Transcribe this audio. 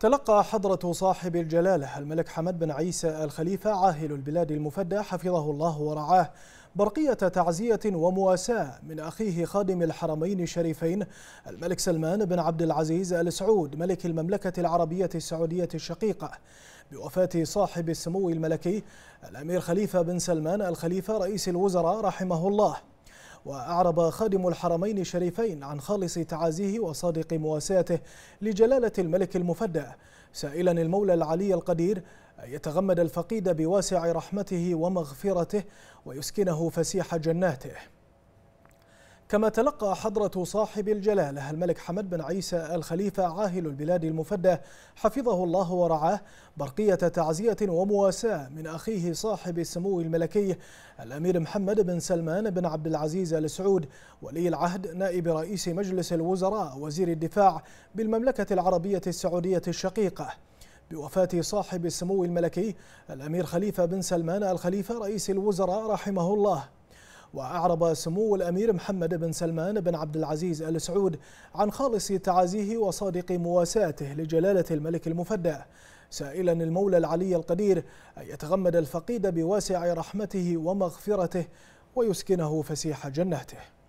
تلقى حضرة صاحب الجلالة الملك حمد بن عيسى الخليفة عاهل البلاد المفدى حفظه الله ورعاه برقية تعزية ومواساة من أخيه خادم الحرمين الشريفين الملك سلمان بن عبد العزيز آل سعود ملك المملكة العربية السعودية الشقيقة بوفاة صاحب السمو الملكي الأمير خليفة بن سلمان الخليفة رئيس الوزراء رحمه الله وأعرب خادم الحرمين الشريفين عن خالص تعازيه وصادق مواساته لجلالة الملك المفدى سائلا المولى العلي القدير أن يتغمد الفقيد بواسع رحمته ومغفرته ويسكنه فسيح جناته كما تلقى حضرة صاحب الجلالة الملك حمد بن عيسى الخليفة عاهل البلاد المفدى حفظه الله ورعاه برقية تعزية ومواساة من أخيه صاحب السمو الملكي الأمير محمد بن سلمان بن عبد العزيز آل سعود ولي العهد نائب رئيس مجلس الوزراء وزير الدفاع بالمملكة العربية السعودية الشقيقة بوفاة صاحب السمو الملكي الأمير خليفة بن سلمان الخليفة رئيس الوزراء رحمه الله وأعرب سمو الأمير محمد بن سلمان بن عبد العزيز آل سعود عن خالص تعازيه وصادق مواساته لجلالة الملك المفدى سائلا المولى العلي القدير أن يتغمد الفقيد بواسع رحمته ومغفرته ويسكنه فسيح جنته